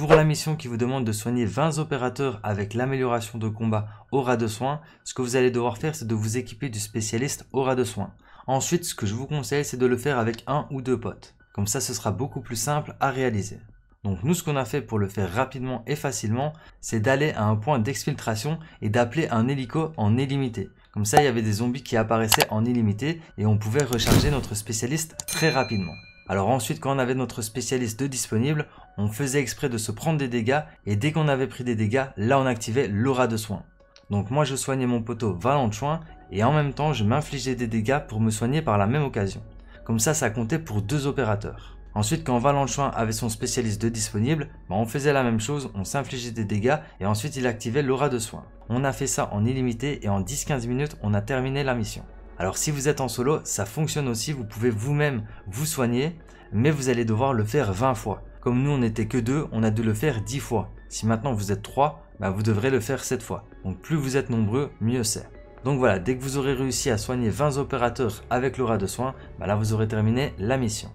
Pour la mission qui vous demande de soigner 20 opérateurs avec l'amélioration de combat aura de soins, ce que vous allez devoir faire c'est de vous équiper du spécialiste au aura de soins. Ensuite, ce que je vous conseille c'est de le faire avec un ou deux potes. Comme ça, ce sera beaucoup plus simple à réaliser. Donc nous, ce qu'on a fait pour le faire rapidement et facilement, c'est d'aller à un point d'exfiltration et d'appeler un hélico en illimité. Comme ça, il y avait des zombies qui apparaissaient en illimité et on pouvait recharger notre spécialiste très rapidement. Alors ensuite, quand on avait notre spécialiste de disponible, on faisait exprès de se prendre des dégâts, et dès qu'on avait pris des dégâts, là on activait l'aura de soin. Donc moi je soignais mon poteau Valenchoin, et en même temps je m'infligeais des dégâts pour me soigner par la même occasion. Comme ça, ça comptait pour deux opérateurs. Ensuite, quand Valenchoin avait son spécialiste de disponible, bah, on faisait la même chose, on s'infligeait des dégâts et ensuite il activait l'aura de soin. On a fait ça en illimité et en 10-15 minutes, on a terminé la mission. Alors si vous êtes en solo, ça fonctionne aussi, vous pouvez vous-même vous soigner, mais vous allez devoir le faire 20 fois. Comme nous on n'était que deux, on a dû le faire 10 fois. Si maintenant vous êtes 3, bah, vous devrez le faire 7 fois. Donc plus vous êtes nombreux, mieux c'est. Donc voilà, dès que vous aurez réussi à soigner 20 opérateurs avec l'aura de soin, bah là vous aurez terminé la mission.